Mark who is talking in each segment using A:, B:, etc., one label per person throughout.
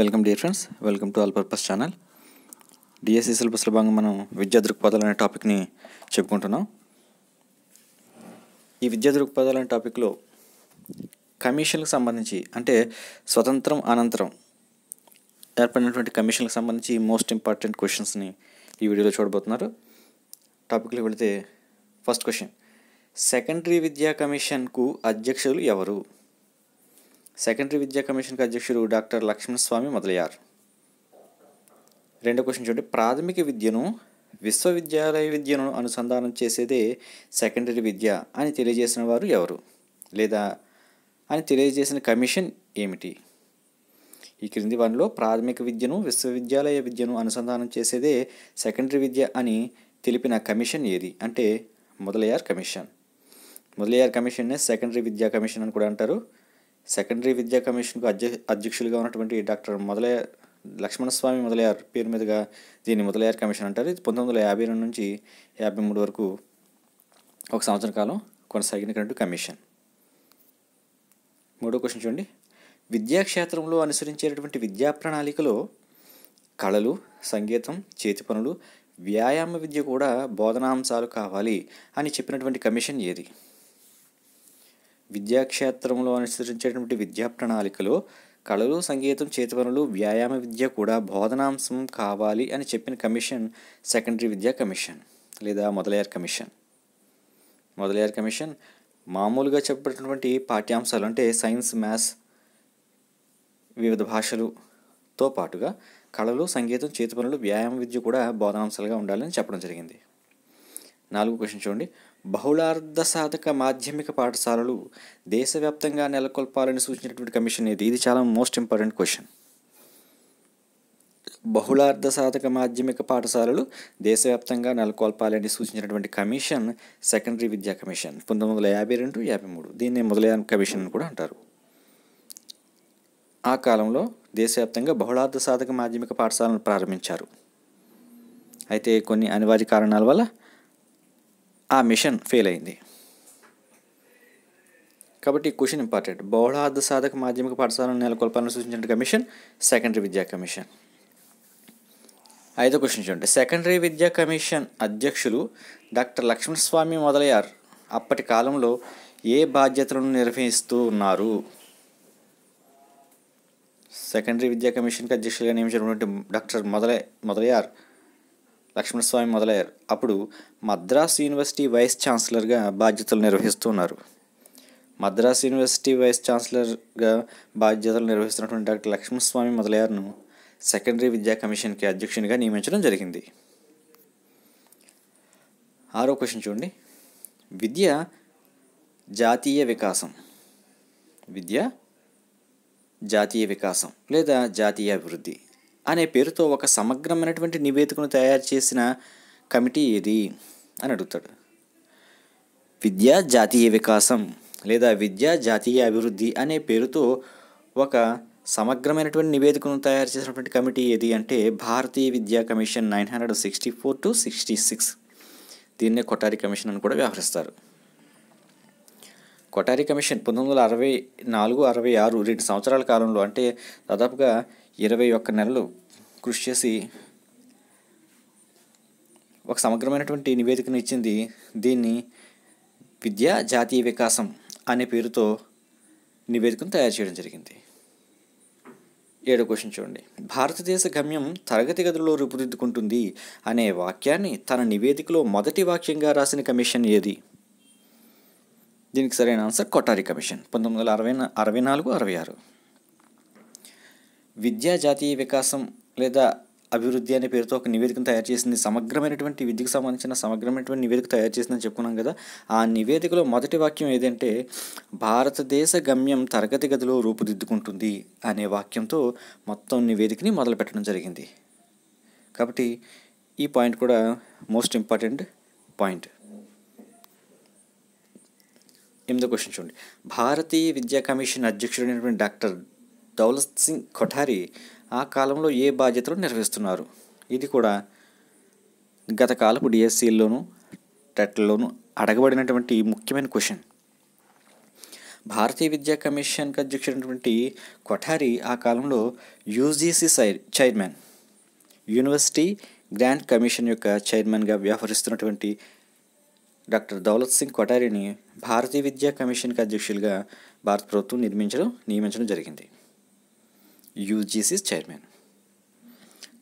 A: welcome dear friends welcome to all purpose channel DSC సిలబస్లో భాగంగా మనం విద్యా దృక్పథాలు అనే టాపిక్ని చెప్పుకుంటున్నాం ఈ విద్యా దృక్పథాలు అనే టాపిక్లో కమిషన్లకు సంబంధించి అంటే స్వతంత్రం అనంతరం ఏర్పడినటువంటి కమిషన్లకు సంబంధించి మోస్ట్ ఇంపార్టెంట్ క్వశ్చన్స్ని ఈ వీడియోలో చూడబోతున్నారు టాపిక్లో వెళితే ఫస్ట్ క్వశ్చన్ సెకండరీ విద్యా కమిషన్కు అధ్యక్షులు ఎవరు సెకండరీ విద్యా కమిషన్కి అధ్యక్షుడు డాక్టర్ లక్ష్మణస్వామి మొదలయ్యారు రెండో క్వశ్చన్ చూడండి ప్రాథమిక విద్యను విశ్వవిద్యాలయ విద్యను అనుసంధానం చేసేదే సెకండరీ విద్య అని తెలియజేసిన వారు ఎవరు లేదా అని తెలియజేసిన కమిషన్ ఏమిటి ఈ క్రింది వన్లో ప్రాథమిక విద్యను విశ్వవిద్యాలయ విద్యను అనుసంధానం చేసేదే సెకండరీ విద్య అని తెలిపిన కమిషన్ ఏది అంటే మొదలయ్యార్ కమిషన్ మొదలయ్యార్ కమిషన్నే సెకండరీ విద్యా కమిషన్ అని కూడా అంటారు సెకండరీ విద్యా కమిషన్కు అధ్య అధ్యక్షులుగా ఉన్నటువంటి డాక్టర్ మొదలయ్య లక్ష్మణస్వామి మొదలయ్యార్ పేరు మీదుగా దీన్ని మొదలయ్యార్ కమిషన్ అంటారు ఇది పంతొమ్మిది వందల యాభై రెండు నుంచి యాభై మూడు వరకు ఒక సంవత్సరం కాలం కొనసాగినటువంటి కమిషన్ మూడో క్వశ్చన్ చూడండి విద్యాక్షేత్రంలో అనుసరించేటటువంటి విద్యా ప్రణాళికలో కళలు సంగీతం చేతి పనులు వ్యాయామ విద్య కూడా బోధనాంశాలు కావాలి అని చెప్పినటువంటి కమిషన్ ఏది విద్యాక్షేత్రంలో అనుసరించేటువంటి విద్యా ప్రణాళికలో కళలు సంగీతం చేతిపనులు వ్యాయామ విద్య కూడా బోధనాంశం కావాలి అని చెప్పిన కమిషన్ సెకండరీ విద్యా కమిషన్ లేదా మొదలయ్యార్ కమిషన్ మొదలయ్యార్ కమిషన్ మామూలుగా చెప్పబడినటువంటి పాఠ్యాంశాలు అంటే సైన్స్ మ్యాథ్స్ వివిధ భాషలుతో పాటుగా కళలు సంగీతం చేతి పనులు వ్యాయామ విద్య కూడా బోధనాంశాలుగా ఉండాలని చెప్పడం జరిగింది నాలుగు క్వశ్చన్ చూడండి బహుళార్థ సాధక మాధ్యమిక పాఠశాలలు దేశవ్యాప్తంగా నెలకొల్పాలని సూచించినటువంటి కమిషన్ ఇది ఇది చాలా మోస్ట్ ఇంపార్టెంట్ క్వశ్చన్ బహుళార్థ సాధక మాధ్యమిక పాఠశాలలు దేశవ్యాప్తంగా నెలకొల్పాలని సూచించినటువంటి కమిషన్ సెకండరీ విద్యా కమిషన్ పంతొమ్మిది వందల యాభై రెండు యాభై మూడు దీన్ని మొదలైన కమిషన్ అని కూడా అంటారు ఆ కాలంలో దేశవ్యాప్తంగా బహుళార్థ సాధక మాధ్యమిక పాఠశాలను ప్రారంభించారు అయితే కొన్ని అనివార్య కారణాల వల్ల ఆ మిషన్ ఫెయిల్ అయింది కాబట్టి క్వశ్చన్ ఇంపార్టెంట్ బహుళ అర్ధ సాధక మాధ్యమిక పాఠశాలను నెలకొల్పాలని సూచించిన కమిషన్ సెకండరీ విద్యా కమిషన్ ఐదో క్వశ్చన్ చూడండి సెకండరీ విద్యా కమిషన్ అధ్యక్షులు డాక్టర్ లక్ష్మణస్వామి మొదలయ్యారు అప్పటి కాలంలో ఏ బాధ్యతలను నిర్వహిస్తూ ఉన్నారు సెకండరీ విద్యా కమిషన్కి అధ్యక్షులుగా నియమించినటువంటి డాక్టర్ మొదలై మొదలయ్యారు లక్ష్మణస్వామి మొదలయ్యారు అప్పుడు మద్రాసు యూనివర్సిటీ వైస్ ఛాన్సలర్గా బాధ్యతలు నిర్వహిస్తున్నారు మద్రాసు యూనివర్సిటీ వైస్ ఛాన్సలర్గా బాధ్యతలు నిర్వహిస్తున్నటువంటి డాక్టర్ లక్ష్మణస్వామి మొదలయ్యారును సెకండరీ విద్యా కమిషన్కి అధ్యక్షునిగా నియమించడం జరిగింది ఆరో క్వశ్చన్ చూడండి విద్య జాతీయ వికాసం విద్య జాతీయ వికాసం లేదా జాతీయ అభివృద్ధి అనే పేరుతో ఒక సమగ్రమైనటువంటి నివేదికను తయారు చేసిన కమిటీ ఏది అని అడుగుతాడు విద్యా జాతీయ వికాసం లేదా విద్యా జాతీయ అభివృద్ధి అనే పేరుతో ఒక సమగ్రమైనటువంటి నివేదికను తయారు చేసినటువంటి కమిటీ ఏది అంటే భారతీయ విద్యా commission nine hundred sixty four to sixty six దీన్నే కొటారి కమిషన్ అని కూడా వ్యవహరిస్తారు కొటారి కమిషన్ పంతొమ్మిది వందల అరవై నాలుగు అరవై ఆరు రెండు సంవత్సరాల కాలంలో అంటే దాదాపుగా ఇరవై ఒక్క నెలలు కృషి చేసి ఒక సమగ్రమైనటువంటి నివేదికను ఇచ్చింది దీన్ని విద్యా జాతీయ వికాసం అనే పేరుతో నివేదికను తయారు చేయడం జరిగింది ఏడో క్వశ్చన్ చూడండి భారతదేశ గమ్యం తరగతి గదుల్లో రూపుదిద్దుకుంటుంది అనే వాక్యాన్ని తన నివేదికలో మొదటి వాక్యంగా రాసిన కమిషన్ ఏది దీనికి సరైన ఆన్సర్ కొట్టారి కమిషన్ పంతొమ్మిది వందల అరవై అరవై నాలుగు అరవై ఆరు విద్యా జాతీయ వికాసం లేదా అభివృద్ధి అనే పేరుతో ఒక నివేదికను తయారు చేసింది సమగ్రమైనటువంటి విద్యకు సంబంధించిన సమగ్రమైనటువంటి నివేదిక తయారు చేసిందని చెప్పుకున్నాం కదా ఆ నివేదికలో మొదటి వాక్యం ఏదంటే భారతదేశ గమ్యం తరగతి గదిలో రూపుదిద్దుకుంటుంది అనే వాక్యంతో మొత్తం నివేదికని మొదలు పెట్టడం జరిగింది కాబట్టి ఈ పాయింట్ కూడా మోస్ట్ ఇంపార్టెంట్ పాయింట్ ఎనిమిదో క్వశ్చన్ చూడండి భారతీయ విద్యా కమిషన్ అధ్యక్షుడైనటువంటి డాక్టర్ దౌలత్ సింగ్ కొఠారి ఆ కాలంలో ఏ బాధ్యతలు నిర్వహిస్తున్నారు ఇది కూడా గత కాలపు డిఎస్సిల్లోనూ టెట్లలోనూ అడగబడినటువంటి ముఖ్యమైన క్వశ్చన్ భారతీయ విద్యా కమిషన్కి అధ్యక్షుడైనటువంటి కొఠారి ఆ కాలంలో UGC chairman university grand commission యొక్క చైర్మన్గా వ్యవహరిస్తున్నటువంటి డాక్టర్ దౌలత్ సింగ్ కొఠారిని భారతీయ విద్యా కమిషన్కి అధ్యక్షులుగా భారత ప్రభుత్వం నిర్మించడం నియమించడం జరిగింది యూజీసీస్ చైర్మన్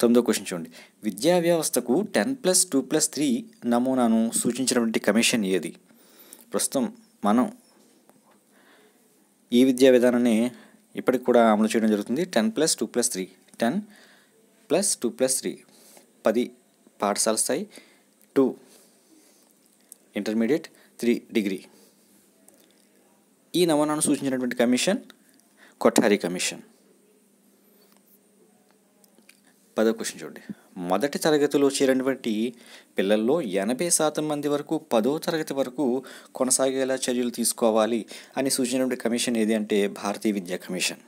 A: తొమ్మిదో క్వశ్చన్ చూడండి విద్యా వ్యవస్థకు ten plus two plus three నమూనాను సూచించినటువంటి కమిషన్ ఏది ప్రస్తుతం మనం ఈ విద్యా విధానాన్ని ఇప్పటికి కూడా అమలు చేయడం జరుగుతుంది ten plus two plus three ten plus two plus three పది పాఠశాల స్థాయి టూ ఇంటర్మీడియట్ త్రీ డిగ్రీ ఈ నమూనాను సూచించినటువంటి కమిషన్ కొఠారి కమిషన్ పదో క్వశ్చన్ చూడండి మొదటి తరగతిలో చేరినటువంటి పిల్లల్లో ఎనభై శాతం మంది వరకు పదో తరగతి వరకు కొనసాగేలా చర్యలు తీసుకోవాలి అని సూచించినటువంటి కమిషన్ ఏది అంటే భారతీయ విద్యా కమిషన్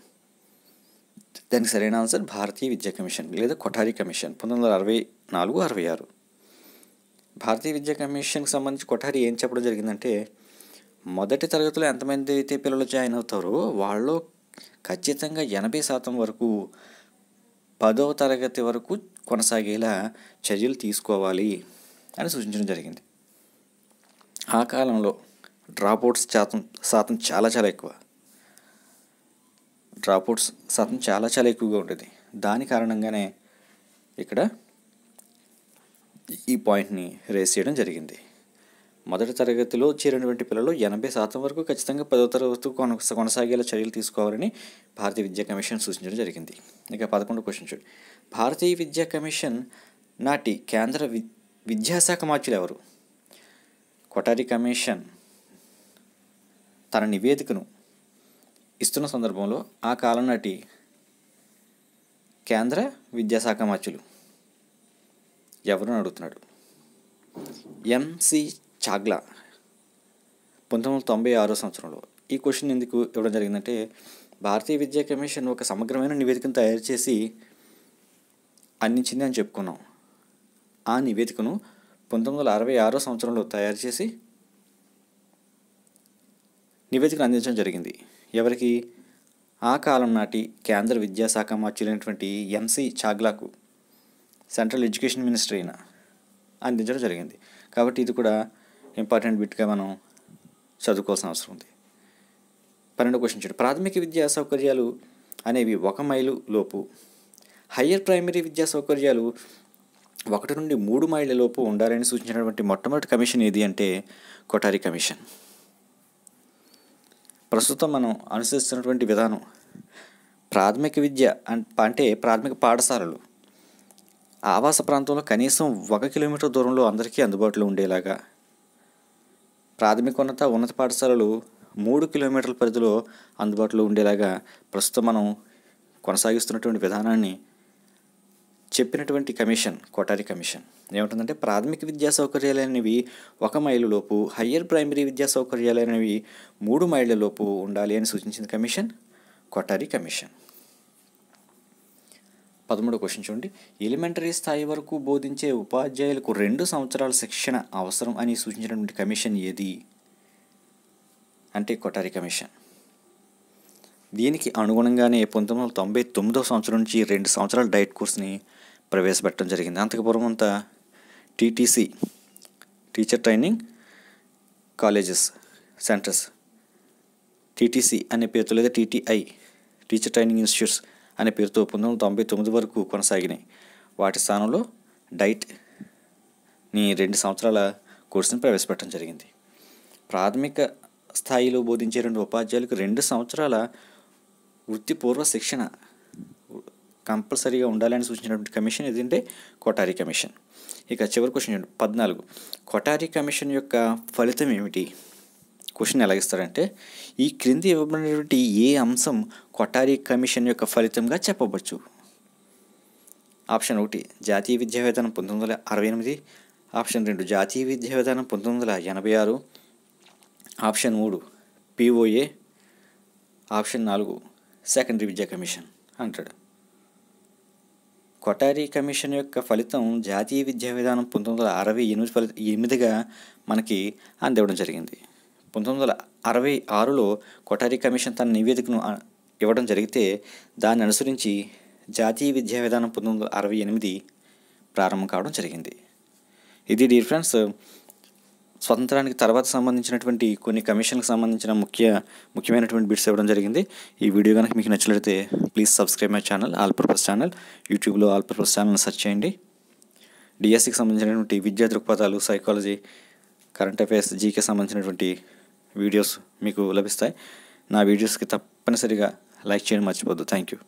A: దానికి సరైన ఆన్సర్ భారతీయ విద్యా కమిషన్ లేదా కొఠారి కమిషన్ పంతొమ్మిది వందల అరవై నాలుగు అరవై ఆరు భారతీయ విద్యా కమిషన్కి సంబంధించి కొఠారి ఏం చెప్పడం జరిగిందంటే మొదటి తరగతిలో ఎంతమంది అయితే పిల్లలు జాయిన్ అవుతారో వాళ్ళు ఖచ్చితంగా ఎనభై శాతం వరకు పదవ తరగతి వరకు కొనసాగేలా చర్యలు తీసుకోవాలి అని సూచించడం జరిగింది ఆ కాలంలో డ్రాపౌట్స్ శాతం శాతం చాలా చాలా ఎక్కువ డ్రాపౌట్స్ శాతం చాలా చాలా ఎక్కువగా ఉండేది దాని కారణంగానే ఇక్కడ ఈ పాయింట్ని రేస్ చేయడం జరిగింది మొదటి తరగతిలో చేరినటువంటి పిల్లలు ఎనభై శాతం వరకు ఖచ్చితంగా పదో తరగతి కొన కొనసాగేలా చర్యలు తీసుకోవాలని భారతీయ విద్యా కమిషన్ సూచించడం జరిగింది ఇక పదకొండు క్వశ్చన్ చూడు భారతీయ విద్యా కమిషన్ నాటి కేంద్ర వి విద్యాశాఖ మార్చులు ఎవరు కొటారి కమిషన్ తన నివేదికను ఇస్తున్న సందర్భంలో ఆ కాలం నాటి కేంద్ర విద్యాశాఖ మార్చులు ఎవరు అడుగుతున్నాడు ఎంసి చాగ్లా పంతొమ్మిది వందల తొంభై ఆరో సంవత్సరంలో ఈ క్వశ్చన్ ఎందుకు ఇవ్వడం జరిగిందంటే భారతీయ విద్యా కమిషన్ ఒక సమగ్రమైన నివేదికను తయారు చేసి అందించింది అని చెప్పుకున్నాం ఆ నివేదికను పంతొమ్మిది వందల అరవై ఆరో సంవత్సరంలో తయారు చేసి నివేదికను అందించడం జరిగింది ఎవరికి ఆ కాలం నాటి కేంద్ర విద్యాశాఖ మార్చులైనటువంటి ఎంసీ చాగ్లాకు సెంట్రల్ ఎడ్యుకేషన్ మినిస్టర్ అయిన అందించడం జరిగింది కాబట్టి ఇది కూడా ఇంపార్టెంట్ బిట్గా మనం చదువుకోవాల్సిన అవసరం ఉంది పన్నెండు క్వశ్చన్ చూడు ప్రాథమిక విద్యా సౌకర్యాలు అనేవి ఒక మైలు లోపు హయ్యర్ ప్రైమరీ విద్యా సౌకర్యాలు ఒకటి నుండి మూడు మైళ్ళ లోపు ఉండాలని సూచించినటువంటి మొట్టమొదటి కమిషన్ ఏది అంటే కొటారి కమిషన్ ప్రస్తుతం మనం అనుసరిస్తున్నటువంటి విధానం ప్రాథమిక విద్య అంటే ప్రాథమిక పాఠశాలలు ఆవాస ప్రాంతంలో కనీసం ఒక కిలోమీటర్ దూరంలో అందరికీ అందుబాటులో ఉండేలాగా ప్రాథమికోన్నత ఉన్నత పాఠశాలలు మూడు కిలోమీటర్ల పరిధిలో అందుబాటులో ఉండేలాగా ప్రస్తుతం మనం కొనసాగిస్తున్నటువంటి విధానాన్ని చెప్పినటువంటి కమిషన్ కోటారి కమిషన్ ఏమిటంటే ప్రాథమిక విద్యా సౌకర్యాలు అనేవి ఒక మైలు లోపు హయ్యర్ ప్రైమరీ విద్యా సౌకర్యాలు అనేవి మూడు మైళ్ళ లోపు ఉండాలి అని సూచించింది కమిషన్ కొటారి కమిషన్ పదమూడు క్వశ్చన్ చూడండి ఎలిమెంటరీ స్థాయి వరకు బోధించే ఉపాధ్యాయులకు రెండు సంవత్సరాల శిక్షణ అవసరం అని సూచించినటువంటి కమిషన్ ఏది అంటే కొటారి కమిషన్ దీనికి అనుగుణంగానే పంతొమ్మిది వందల తొంభై తొమ్మిదో సంవత్సరం నుంచి రెండు సంవత్సరాల డైట్ కోర్స్ని ప్రవేశపెట్టడం జరిగింది అంతకు పూర్వం అంతా TTC teacher training colleges centres TTC అనే పేరుతో లేదా టీటీఐ టీచర్ ట్రైనింగ్ ఇన్స్టిట్యూట్స్ అనే పేరుతో పంతొమ్మిది వందల తొంభై తొమ్మిది వరకు కొనసాగినాయి వాటి స్థానంలో డైట్ని రెండు సంవత్సరాల కోర్సును ప్రవేశపెట్టడం జరిగింది ప్రాథమిక స్థాయిలో బోధించే రెండు ఉపాధ్యాయులకు రెండు సంవత్సరాల వృత్తిపూర్వ శిక్షణ కంపల్సరీగా ఉండాలని సూచించినటువంటి కమిషన్ ఏదంటే కొటారి కమిషన్ ఇక చివరి క్వశ్చన్ పద్నాలుగు కొటారి కమిషన్ యొక్క ఫలితం ఏమిటి క్వశ్చన్ ఎలా ఇస్తారంటే ఈ క్రింది ఇవ్వబడినటువంటి ఏ అంశం కొటారి కమిషన్ యొక్క ఫలితంగా చెప్పవచ్చు ఆప్షన్ ఒకటి జాతీయ విద్యా విధానం పంతొమ్మిది వందల అరవై ఎనిమిది ఆప్షన్ రెండు జాతీయ విద్యా విధానం పంతొమ్మిది వందల ఎనభై ఆరు ఆప్షన్ మూడు పిఓఏ ఆప్షన్ నాలుగు సెకండరీ విద్యా కమిషన్ అంటాడు కొటారి కమిషన్ యొక్క ఫలితం జాతీయ విద్యా విధానం పంతొమ్మిది వందల అరవై ఎనిమిది ఫలి ఎనిమిదిగా మనకి అందివ్వడం జరిగింది పంతొమ్మిది వందల అరవై ఆరులో కొఠారి కమిషన్ తన నివేదికను ఇవ్వడం జరిగితే దాన్ని అనుసరించి జాతీయ విద్యా విధానం పంతొమ్మిది వందల అరవై ఎనిమిది ప్రారంభం కావడం జరిగింది ఇది డియర్ ఫ్రెండ్స్ స్వతంత్రానికి తర్వాత సంబంధించినటువంటి కొన్ని కమిషన్కి సంబంధించిన ముఖ్య ముఖ్యమైనటువంటి బిట్స్ ఇవ్వడం జరిగింది ఈ వీడియో కనుక మీకు నచ్చినట్లయితే please subscribe my channel all purpose channel యూట్యూబ్లో ఆల్ పర్పస్ ఛానల్ సెర్చ్ చేయండి డిఎస్సికి సంబంధించినటువంటి విద్యా దృక్పథాలు సైకాలజీ కరెంట్ అఫైర్స్ జీకే సంబంధించినటువంటి వీడియోస్ మీకు లభిస్తాయి నా వీడియోస్కి తప్పనిసరిగా లైక్ చేయడం మర్చిపోద్దు థ్యాంక్ యూ